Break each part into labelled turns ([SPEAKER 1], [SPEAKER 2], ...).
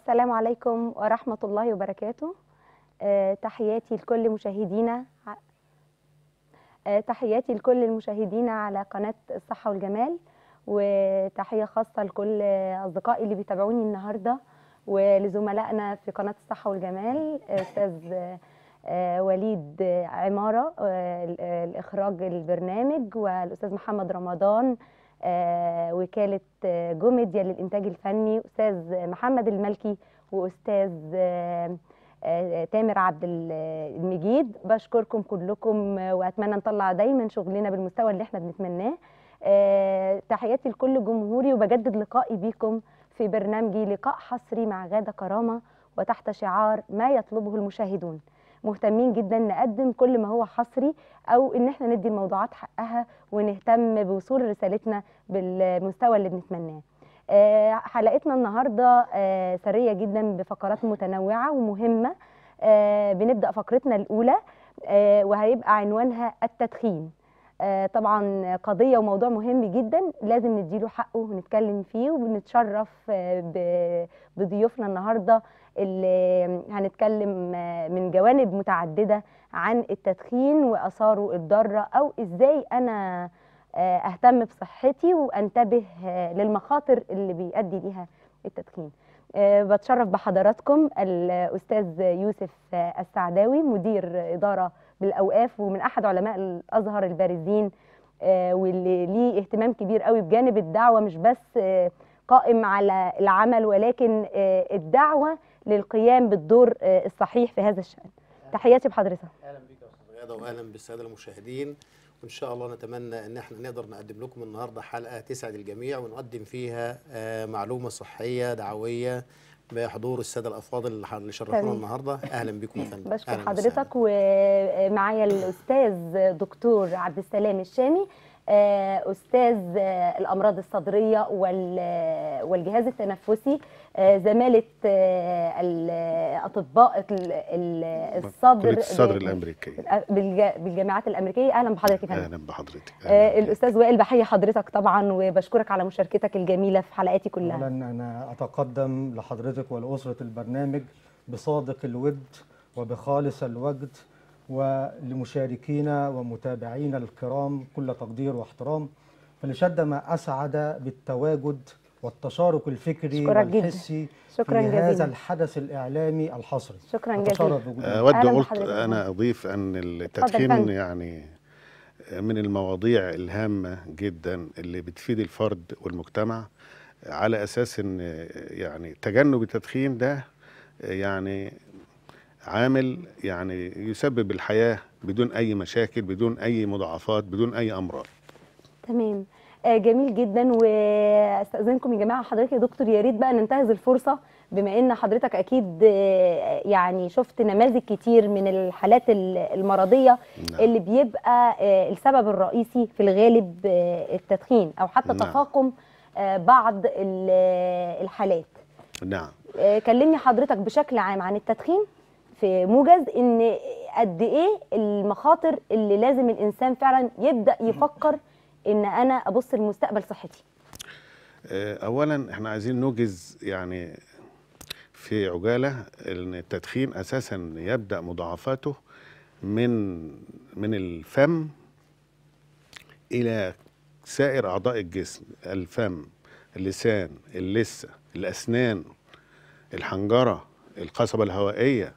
[SPEAKER 1] السلام عليكم ورحمة الله وبركاته أه تحياتي لكل مشاهدينا أه تحياتي لكل المشاهدين على قناة الصحة والجمال وتحية خاصة لكل أصدقائي اللي بيتابعوني النهاردة ولزملائنا في قناة الصحة والجمال أستاذ آه، وليد عمارة آه، آه، الإخراج البرنامج والأستاذ محمد رمضان آه، وكاله آه، جوميديا للانتاج الفني استاذ محمد الملكي واستاذ آه، تامر عبد المجيد بشكركم كلكم واتمنى نطلع دايما شغلنا بالمستوى اللي احنا بنتمناه تحياتي لكل جمهوري وبجدد لقائي بيكم في برنامجي لقاء حصري مع غاده كرامه وتحت شعار ما يطلبه المشاهدون مهتمين جدا نقدم كل ما هو حصري او ان احنا ندي الموضوعات حقها ونهتم بوصول رسالتنا بالمستوى اللي بنتمناه آه، حلقتنا النهارده آه، سريه جدا بفقرات متنوعه ومهمه آه، بنبدا فقرتنا الاولى وهيبقى عنوانها التدخين آه، طبعا قضيه وموضوع مهم جدا لازم نديله حقه ونتكلم فيه وبنتشرف آه، بضيوفنا النهارده اللي هنتكلم آه، من جوانب متعدده عن التدخين واثاره الضاره او ازاي انا اهتم بصحتي وانتبه للمخاطر اللي بيؤدي ليها التدخين آه، بتشرف بحضراتكم الأستاذ يوسف السعداوي مدير إدارة بالأوقاف ومن أحد علماء الأزهر البارزين آه، واللي ليه اهتمام كبير قوي بجانب الدعوة مش بس آه، قائم على العمل ولكن الدعوة للقيام بالدور الصحيح في هذا الشأن تحياتي بحضرتك أهلا بك
[SPEAKER 2] يا أستاذ غادة وأهلا بالسادة المشاهدين وان شاء الله نتمنى ان احنا نقدر نقدم لكم النهارده حلقه تسعد الجميع ونقدم فيها آه، معلومه صحيه دعويه بحضور الساده الافاضل اللي شرفونا النهارده اهلا بكم يا فندم بشكر حضرتك
[SPEAKER 1] ومعايا الاستاذ دكتور عبد السلام الشامي آه، استاذ آه، الامراض الصدريه آه، والجهاز التنفسي زماله الاطباء الصدر الصدر
[SPEAKER 3] الامريكيه
[SPEAKER 1] بالجامعات الامريكيه اهلا بحضرتك يا فندم اهلا بحضرتك أهلاً الاستاذ وائل بحيي حضرتك طبعا وبشكرك على مشاركتك الجميله في حلقاتي كلها اولا انا
[SPEAKER 4] اتقدم لحضرتك ولاسره البرنامج بصادق الود وبخالص الوجد ولمشاركينا ومتابعينا الكرام كل تقدير واحترام فلشد ما أسعد بالتواجد والتشارك الفكري والحسي شكرا في جزيلا. هذا الحدث الإعلامي الحصري شكرا جزيلا آه، أود قلت أنا
[SPEAKER 3] أضيف أن التدخين يعني من المواضيع الهامة جدا اللي بتفيد الفرد والمجتمع على أساس أن يعني تجنب التدخين ده يعني عامل يعني يسبب الحياه بدون اي مشاكل بدون اي مضاعفات بدون اي امراض
[SPEAKER 1] تمام آه، جميل جدا واستاذنكم يا جماعه حضرتك يا دكتور يا ريت بقى ننتهز الفرصه بما ان حضرتك اكيد آه، يعني شفت نماذج كتير من الحالات المرضيه نعم. اللي بيبقى آه، السبب الرئيسي في الغالب التدخين او حتى نعم. تفاقم بعض الحالات نعم كلمني حضرتك بشكل عام عن التدخين في موجز ان قد ايه المخاطر اللي لازم الانسان فعلا يبدا يفكر ان انا ابص لمستقبل صحتي
[SPEAKER 3] آه، اولا احنا عايزين نوجز يعني في عجاله ان التدخين اساسا يبدا مضاعفاته من من الفم الى سائر اعضاء الجسم الفم اللسان اللثه الاسنان الحنجره القصبه الهوائيه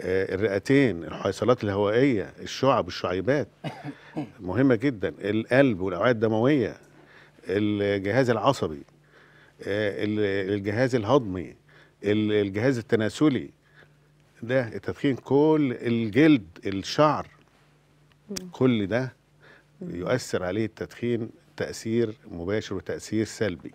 [SPEAKER 3] آه، الرئتين الحيصلات الهوائيه الشعب الشعيبات مهمه جدا القلب والاوعيه الدمويه الجهاز العصبي آه، الجهاز الهضمي الجهاز التناسلي ده التدخين كل الجلد الشعر كل ده يؤثر عليه التدخين تأثير مباشر وتأثير سلبي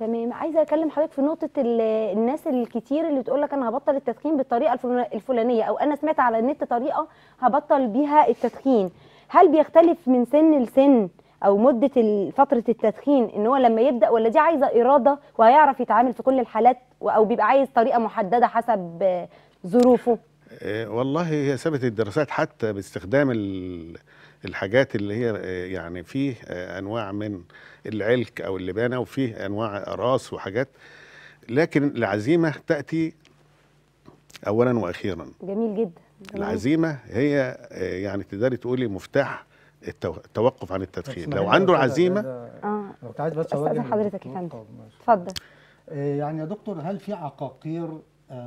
[SPEAKER 1] تمام عايزه اكلم حضرتك في نقطه الناس الكتير اللي تقول لك انا هبطل التدخين بالطريقه الفلانيه او انا سمعت على النت طريقه هبطل بيها التدخين هل بيختلف من سن لسن او مده فتره التدخين ان هو لما يبدا ولا دي عايزه اراده وهيعرف يتعامل في كل الحالات او بيبقى عايز طريقه محدده حسب ظروفه
[SPEAKER 3] آه، والله هي ثبتت الدراسات حتى باستخدام الحاجات اللي هي آه، يعني فيه آه، انواع من العلك او اللبانه وفيه انواع راس وحاجات لكن العزيمه تاتي اولا واخيرا
[SPEAKER 1] جميل جدا جميل. العزيمه
[SPEAKER 3] هي آه، يعني تقدري تقولي مفتاح التوقف عن التدخين لو عنده عزيمه اه
[SPEAKER 4] كنت عايز بس استاذن حضرتك يا فندم اتفضل يعني يا دكتور هل في عقاقير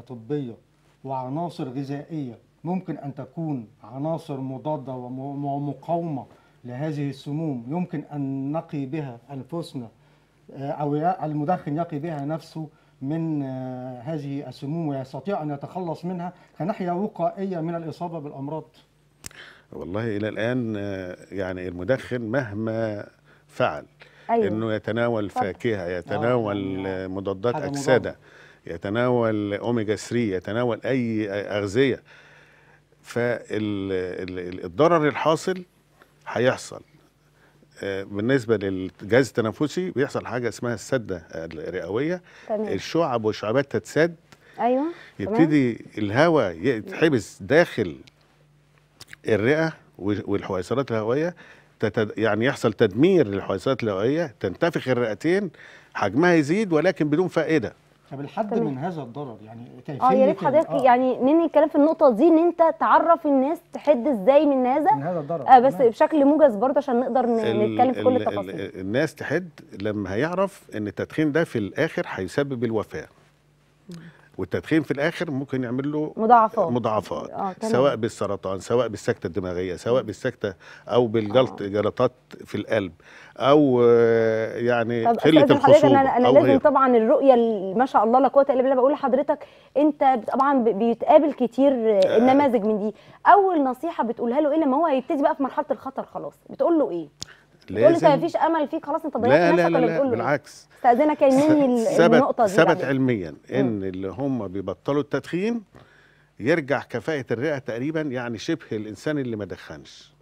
[SPEAKER 4] طبيه وعناصر غذائيه ممكن أن تكون عناصر مضادة ومقاومة لهذه السموم يمكن أن نقي بها أنفسنا آه، أو المدخن يقي بها نفسه من آه، هذه السموم ويستطيع أن يتخلص منها كناحية وقائية من الإصابة بالأمراض
[SPEAKER 3] والله إلى الآن آه، يعني المدخن مهما فعل أيوة. أنه يتناول فاكهة يتناول يعني مضادات أكسدة يتناول أوميجا 3 يتناول أي أغذية فالضرر الحاصل هيحصل آه، بالنسبه للجهاز التنفسي بيحصل حاجه اسمها السده الرئويه تمام. الشعب والشعبات تتسد
[SPEAKER 1] ايوه يبتدي
[SPEAKER 3] الهواء يتحبس داخل الرئه والحويصلات الهوائيه تتد... يعني يحصل تدمير للحويصلات الهوائيه تنتفخ الرئتين حجمها يزيد ولكن بدون فائده
[SPEAKER 4] طب الحد من هذا الضرر يعني اه يا ريت حضرتك آه.
[SPEAKER 1] يعني ننهي الكلام في النقطه دي ان انت تعرف الناس تحد ازاي من هذا من هذا الضرر آه بس تمام. بشكل موجز برضه عشان نقدر نتكلم في كل التفاصيل
[SPEAKER 3] الناس تحد لما هيعرف ان التدخين ده في الاخر هيسبب الوفاه والتدخين في الاخر ممكن يعمل له مضاعفات مضاعفات آه، سواء بالسرطان سواء بالسكته الدماغيه سواء بالسكته او بالجلط آه. جلطات في القلب او آه، يعني قله الخصوبه انا, أنا لازم غير.
[SPEAKER 1] طبعا الرؤيه ما شاء الله لا قوه الا بالله بقول لحضرتك انت طبعا بيتقابل كتير آه،, آه. النماذج من دي اول نصيحه بتقولها له ايه لما هو هيبتدي بقى في مرحله الخطر خلاص بتقول له ايه
[SPEAKER 3] لازم ما فيش
[SPEAKER 1] امل فيك خلاص انت ضيعت نفسك لا لا لا إيه؟ بالعكس استاذنك يا مني النقطه دي ثبت
[SPEAKER 3] علميا ان م. اللي هم بيبطلوا التدخين يرجع كفاءه الرئه تقريبا يعني شبه الانسان اللي ما دخنش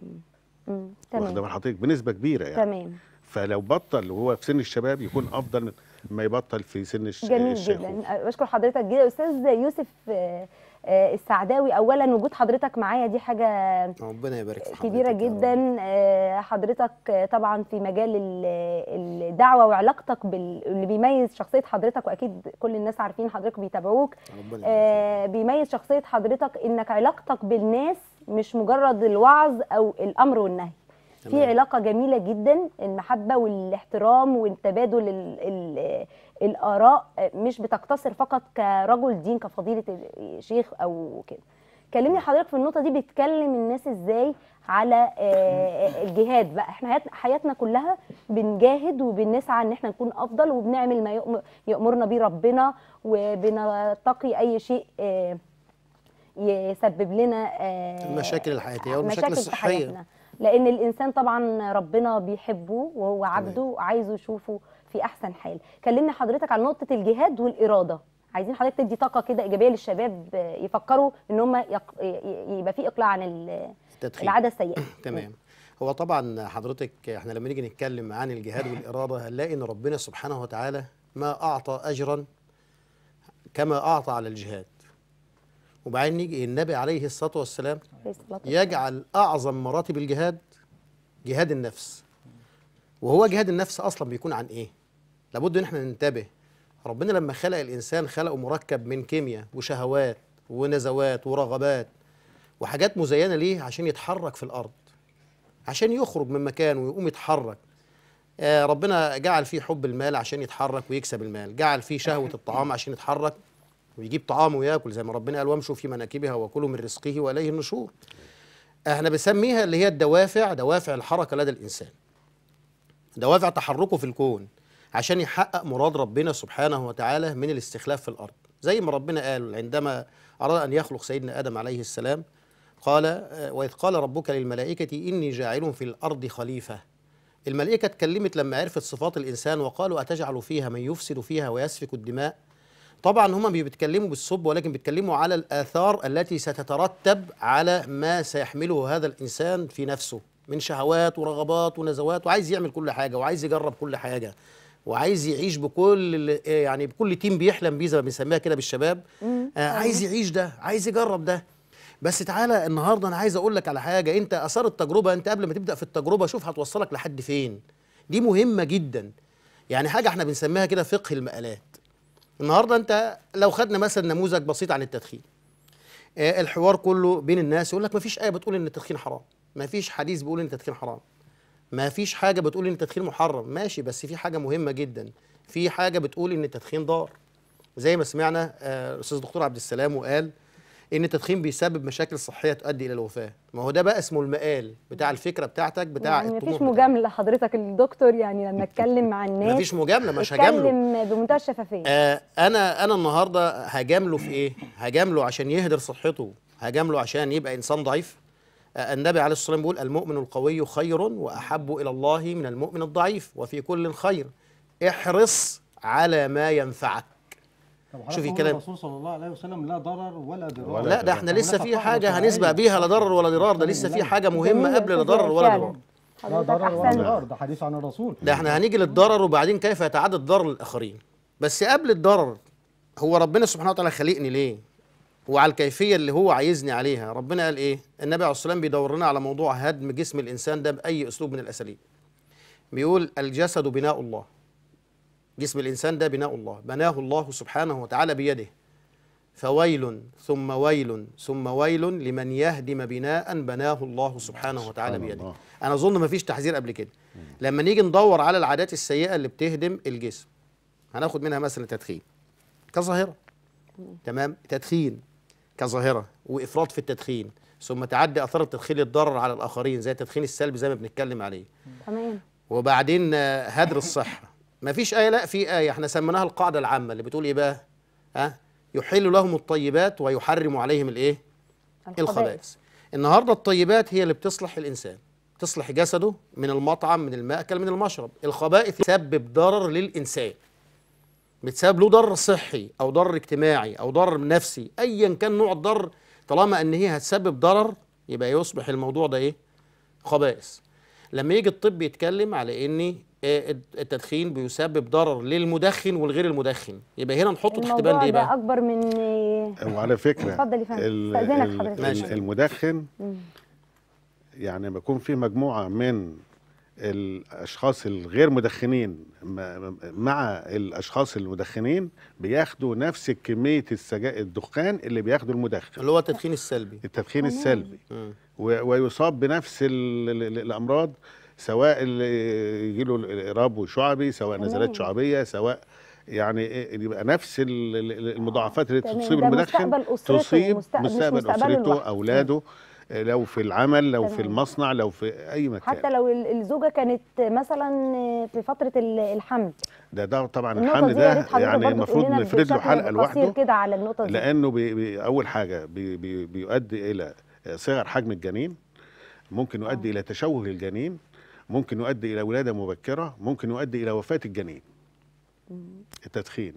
[SPEAKER 1] امم تمام واخد
[SPEAKER 3] حضرتك بنسبه كبيره يعني تمام فلو بطل وهو في سن الشباب يكون افضل ما يبطل في سن الشباب
[SPEAKER 1] جميل جدا بشكر حضرتك جدا استاذ يوسف آه، آه، السعداوي اولا وجود حضرتك معايا دي حاجه
[SPEAKER 2] ربنا يبارك في كبيره
[SPEAKER 1] جدا آه، حضرتك طبعا في مجال الدعوه وعلاقتك بال... اللي بيميز شخصيه حضرتك واكيد كل الناس عارفين حضرتك بيتابعوك آه، بيميز شخصيه حضرتك انك علاقتك بالناس مش مجرد الوعظ او الامر والنهي في علاقه جميله جدا المحبه والاحترام والتبادل الاراء مش بتقتصر فقط كرجل دين كفضيله شيخ او كده كلمني حضرتك في النقطه دي بتكلم الناس ازاي على آه، آه، آه، الجهاد بقى احنا حياتنا كلها بنجاهد وبنسعى ان احنا نكون افضل وبنعمل ما يامرنا به ربنا وبنتقي اي شيء يسبب لنا المشاكل الحياتيه والمشاكل الصحيه لان الانسان طبعا ربنا بيحبه وهو عبده وعايزه يشوفه في احسن حال كلمنا حضرتك عن نقطه الجهاد والاراده عايزين حضرتك تدي طاقه كده ايجابيه للشباب آه، يفكروا ان هم يق... يبقى في اقلاع عن التدخين. العاده السيئه تمام
[SPEAKER 2] هو طبعا حضرتك احنا لما نيجي نتكلم عن الجهاد والاراده هنلاقي ان ربنا سبحانه وتعالى ما اعطى اجرا كما اعطى على الجهاد وبعدين نيجي النبي عليه الصلاه والسلام
[SPEAKER 4] يجعل
[SPEAKER 2] اعظم مراتب الجهاد جهاد النفس وهو جهاد النفس اصلا بيكون عن ايه لابد ان احنا ننتبه ربنا لما خلق الانسان خلقه مركب من كيمياء وشهوات ونزوات ورغبات وحاجات مزينه ليه عشان يتحرك في الارض عشان يخرج من مكانه ويقوم يتحرك آه ربنا جعل فيه حب المال عشان يتحرك ويكسب المال جعل فيه شهوه الطعام عشان يتحرك ويجيب طعامه وياكل زي ما ربنا قال وامشوا في مناكبها وكلوا من رزقه واليه النشور احنا بنسميها اللي هي الدوافع دوافع الحركه لدى الانسان دوافع تحركه في الكون عشان يحقق مراد ربنا سبحانه وتعالى من الاستخلاف في الأرض زي ما ربنا قال عندما أراد أن يخلق سيدنا آدم عليه السلام قال آه، وإذ قال ربك للملائكة إني جاعل في الأرض خليفة الملائكة اتكلمت لما عرفت صفات الإنسان وقالوا أتجعل فيها من يفسد فيها ويسفك الدماء طبعا هم بيتكلموا بالسب ولكن بيتكلموا على الآثار التي ستترتب على ما سيحمله هذا الإنسان في نفسه من شهوات ورغبات ونزوات وعايز يعمل كل حاجة وعايز يجرب كل حاجة وعايز يعيش بكل آه، يعني بكل تيم بيحلم بيه زي ما بنسميها كده بالشباب آه، أيوه. عايز يعيش ده عايز يجرب ده بس تعالى النهارده انا عايز اقول لك على حاجه انت اثار التجربه انت قبل ما تبدا في التجربه شوف هتوصلك لحد فين دي مهمه جدا يعني حاجه احنا بنسميها كده فقه المقالات النهارده انت لو خدنا مثلا نموذج بسيط عن التدخين آه، الحوار كله بين الناس يقول لك مفيش ايه بتقول ان التدخين حرام مفيش حديث بيقول ان التدخين حرام ما فيش حاجه بتقول ان التدخين محرم ماشي بس في حاجه مهمه جدا في حاجه بتقول ان التدخين ضار زي ما سمعنا الاستاذ آه، دكتور عبد السلام وقال ان التدخين بيسبب مشاكل صحيه تؤدي الى الوفاه ما هو ده بقى اسمه المقال بتاع الفكره بتاعتك بتاع يعني الطموح مفيش
[SPEAKER 1] مجامله حضرتك الدكتور يعني لما اتكلم مع الناس مفيش مجامله مش هجامله اتكلم بمنتهى الشفافيه
[SPEAKER 2] آه انا انا النهارده هجامله في ايه هجامله عشان يهدر صحته هجامله عشان يبقى انسان ضعيف النبي عليه الصلاة والسلام بيقول المؤمن القوي خير وأحب إلى الله من المؤمن الضعيف وفي كل خير احرص على ما ينفعك
[SPEAKER 4] شوفي كلام الرسول صلى الله عليه وسلم لا ضرر ولا ضرار لا ده احنا لسه في حاجه هنسبق بيها لا ضرر ولا ضرار ده لسه في حاجه مهمه قبل لا ضرر ولا ضرار لا ضرر ولا ضرار ده حديث عن الرسول
[SPEAKER 2] ده احنا هنيجي للضرر وبعدين كيف يتعدى الضرر للاخرين بس قبل الضرر هو ربنا سبحانه وتعالى خلقني ليه وعلى الكيفيه اللي هو عايزني عليها ربنا قال ايه النبي عليه الصلاه بيدور لنا على موضوع هدم جسم الانسان ده باي اسلوب من الاساليب بيقول الجسد بناء الله جسم الانسان ده بناء الله بناه الله سبحانه وتعالى بيده فويل ثم ويل ثم ويل لمن يهدم بناء بناه الله سبحانه وتعالى سبحان بيده الله. انا اظن مفيش تحذير قبل كده لما نيجي ندور على العادات السيئه اللي بتهدم الجسم هناخد منها مثلا التدخين كظاهره تمام تدخين كظاهره وافراط في التدخين ثم تعدي اثار التدخين الضرر على الاخرين زي التدخين السلبي زي ما بنتكلم عليه تمام وبعدين آه، هدر الصحه ما فيش ايه لا في ايه احنا سميناها القاعده العامه اللي بتقول ايه بقى ها يحل لهم الطيبات ويحرم عليهم الايه الخبائث النهارده الطيبات هي اللي بتصلح الانسان تصلح جسده من المطعم من المأكل من المشرب الخبائث تسبب ضرر للإنسان بتسبب له ضرر صحي او ضرر اجتماعي او ضرر نفسي ايا كان نوع الضرر طالما ان هي هتسبب ضرر يبقى يصبح الموضوع ده ايه خبائث لما يجي الطب يتكلم على ان آه، التدخين بيسبب ضرر للمدخن والغير المدخن يبقى هنا نحطه تحت بند ايه بقى
[SPEAKER 1] اكبر من وعلى فكره اتفضل يا
[SPEAKER 3] المدخن يعني بيكون في مجموعه من الاشخاص الغير مدخنين مع الاشخاص المدخنين بياخدوا نفس كميه السجائر الدخان اللي بياخده المدخن اللي هو التدخين السلبي التدخين السلبي ويصاب بنفس الامراض سواء يجي له ربو شعبي سواء نزلات شعبيه سواء يعني يبقى نفس المضاعفات اللي تصيب المدخن تصيب مستقبل, مستقبل اسرته اولاده مم. لو في العمل لو في المصنع لو في اي مكان حتى
[SPEAKER 1] لو الزوجه كانت مثلا في فتره الحمل
[SPEAKER 3] ده ده طبعا الحمل ده يعني المفروض نفرد له حلقه لوحده كده
[SPEAKER 1] على النقطه دي
[SPEAKER 3] لانه بي بي اول حاجه بي بي بيؤدي الى صغر حجم الجنين ممكن يؤدي آه. الى تشوه الجنين ممكن يؤدي الى ولاده مبكره ممكن يؤدي الى وفاه الجنين التدخين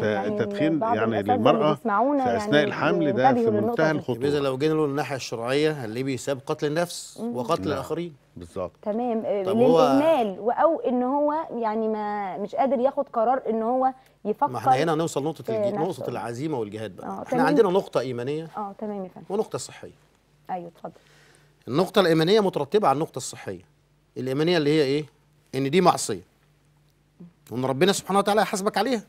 [SPEAKER 3] فالتدخين يعني, يعني
[SPEAKER 2] للمراه في
[SPEAKER 1] اثناء يعني
[SPEAKER 3] الحمل
[SPEAKER 2] ده يعني في منتهى
[SPEAKER 3] الخطوره اذا لو جينا له الناحيه
[SPEAKER 2] الشرعيه هنلاقيه بيساب قتل النفس وقتل نعم. الاخرين بالظبط
[SPEAKER 1] تمام آه، للاهمال او ان هو يعني ما مش قادر ياخد قرار ان هو يفكر ما احنا هنا
[SPEAKER 2] هنوصل نقطه الج... نقطه العزيمه والجهاد بقى آه، احنا تمام. عندنا نقطه ايمانيه
[SPEAKER 1] اه تمام يا فندم
[SPEAKER 2] ونقطه صحيه ايوه اتفضل النقطه الايمانيه مترتبه على النقطه الصحيه الايمانيه اللي هي ايه ان دي معصيه وان ربنا سبحانه وتعالى هيحاسبك عليها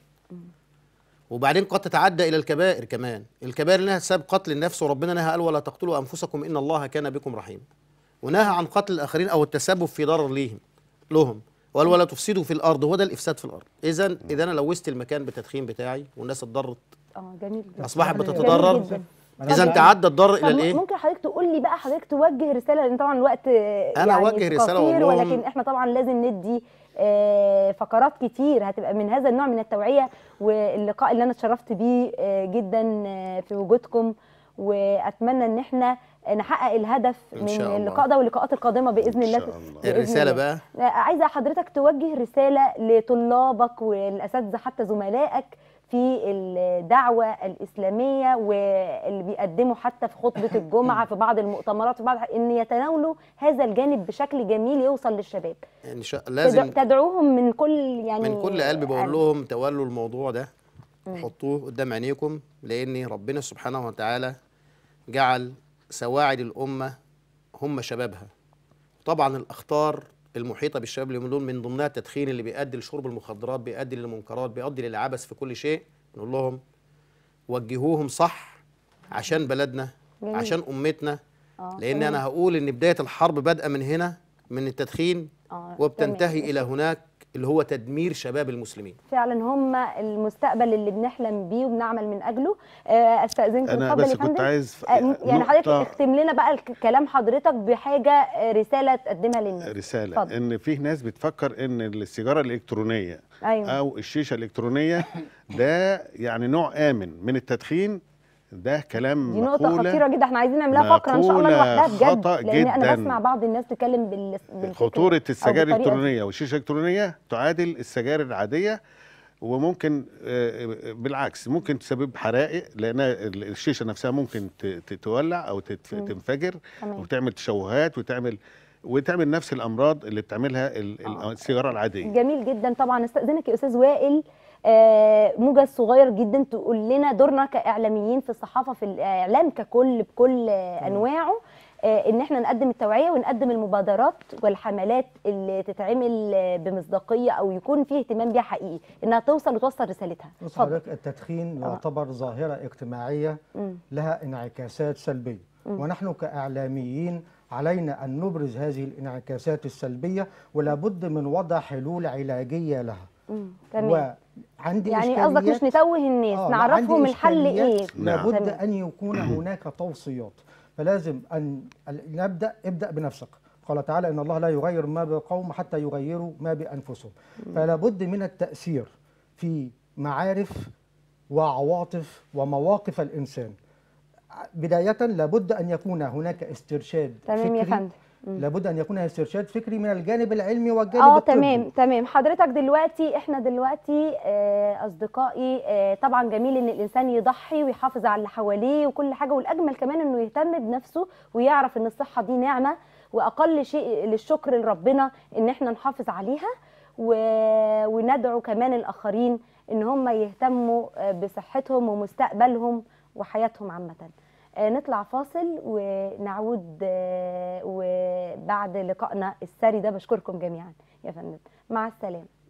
[SPEAKER 2] وبعدين قد تتعدى الى الكبائر كمان الكبائر انها سبب قتل النفس وربنا نهى قال ولا تقتلوا انفسكم ان الله كان بكم رحيما ونهى عن قتل الاخرين او التسبب في ضرر ليهم لهم وقال ولا تفسدوا في الارض هو ده الافساد في الارض اذا اذا انا لوثت المكان بتدخين بتاعي والناس اتضرت
[SPEAKER 1] اه جميل جدا اصبحت بتتضرر اذا يعني تعدى الضرر الى الايه ممكن حضرتك تقول لي بقى حضرتك توجه رساله لان طبعا الوقت انا يعني اوجه رساله ولكن احنا طبعا لازم ندي آه، فقرات كتير هتبقى من هذا النوع من التوعيه واللقاء اللي انا اتشرفت بيه آه، جدا آه، في وجودكم واتمنى ان احنا نحقق الهدف من اللقاء ده واللقاءات القادمه باذن الله, الله. الرساله بقى عايزه حضرتك توجه رساله لطلابك والاساتذه حتى زملائك في الدعوة الإسلامية واللي بيقدموا حتى في خطبة الجمعة في بعض المؤتمرات في بعض إن يتناولوا هذا الجانب بشكل جميل يوصل للشباب يعني
[SPEAKER 2] شا... لازم
[SPEAKER 1] تدعوهم من كل يعني من كل قلب بقول آه. لهم
[SPEAKER 2] تولوا الموضوع ده حطوه قدام عينيكم لأن ربنا سبحانه وتعالى جعل سواعد الأمة هم شبابها طبعا الأخطار المحيطه بالشباب اليومين دول من ضمنها التدخين اللي بيؤدي لشرب المخدرات بيؤدي للمنكرات بيؤدي للعبث في كل شيء نقول لهم وجهوهم صح عشان بلدنا عشان امتنا
[SPEAKER 1] آه، لان انا
[SPEAKER 2] هقول ان بدايه الحرب بادئه من هنا من التدخين
[SPEAKER 1] آه، وبتنتهي الى
[SPEAKER 2] هناك اللي هو تدمير شباب المسلمين
[SPEAKER 1] فعلا هم المستقبل اللي بنحلم بيه وبنعمل من اجله آه، استاذنك انا بس كنت عايز آه، يعني حضرتك اختم لنا بقى كلام حضرتك بحاجه آه، رساله تقدمها للناس
[SPEAKER 3] رساله فضل. ان في ناس بتفكر ان السيجاره الالكترونيه أيوة. او الشيشه الالكترونيه ده يعني نوع امن من التدخين ده كلام دي نقطة خطيرة جدا
[SPEAKER 1] احنا عايزين نعملها فقرة ان شاء الله لوحدها بجد لان جداً. انا بسمع بعض الناس تتكلم بال خطورة السجاير الالكترونية
[SPEAKER 3] والشيشة الالكترونية تعادل السجاير العادية وممكن آه، آه، بالعكس ممكن تسبب حرائق لان الشيشه نفسها ممكن تولع او تنفجر وتعمل تشوهات وتعمل وتعمل نفس الامراض اللي بتعملها آه. السيجاره العاديه
[SPEAKER 1] جميل جدا طبعا استاذنك يا استاذ وائل آه، موجز صغير جدا تقول لنا دورنا كاعلاميين في الصحافه في الاعلام ككل بكل انواعه آه، ان احنا نقدم التوعيه ونقدم المبادرات والحملات اللي تتعمل بمصداقيه او يكون فيه اهتمام بيها حقيقي انها توصل وتوصل رسالتها بص حضرتك
[SPEAKER 4] التدخين آه. يعتبر آه. ظاهره اجتماعيه م. لها انعكاسات سلبيه م. ونحن كاعلاميين علينا ان نبرز هذه الانعكاسات السلبيه ولابد من وضع حلول علاجيه لها
[SPEAKER 1] م. تمام.
[SPEAKER 4] عندي يعني قصدك مش
[SPEAKER 1] نتوه الناس آه نعرفهم الحل ايه نعم. لابد
[SPEAKER 4] نعم. ان يكون هناك توصيات فلازم ان نبدا ابدا بنفسك قال تعالى ان الله لا يغير ما بقوم حتى يغيروا ما بانفسهم فلا بد من التاثير في معارف وعواطف ومواقف الانسان بدايه لابد ان يكون هناك استرشاد تمام يا فندم لابد ان يكون استرشاد فكري من الجانب العلمي والجانب اه تمام
[SPEAKER 1] تمام حضرتك دلوقتي احنا دلوقتي آه، اصدقائي آه، طبعا جميل ان الانسان يضحي ويحافظ على اللي حواليه وكل حاجه والاجمل كمان انه يهتم بنفسه ويعرف ان الصحه دي نعمه واقل شيء للشكر لربنا ان احنا نحافظ عليها و... وندعو كمان الاخرين ان هم يهتموا آه، بصحتهم ومستقبلهم وحياتهم عامه آه، نطلع فاصل ونعود آه، وبعد لقائنا السري ده بشكركم جميعا يا فندم مع السلامه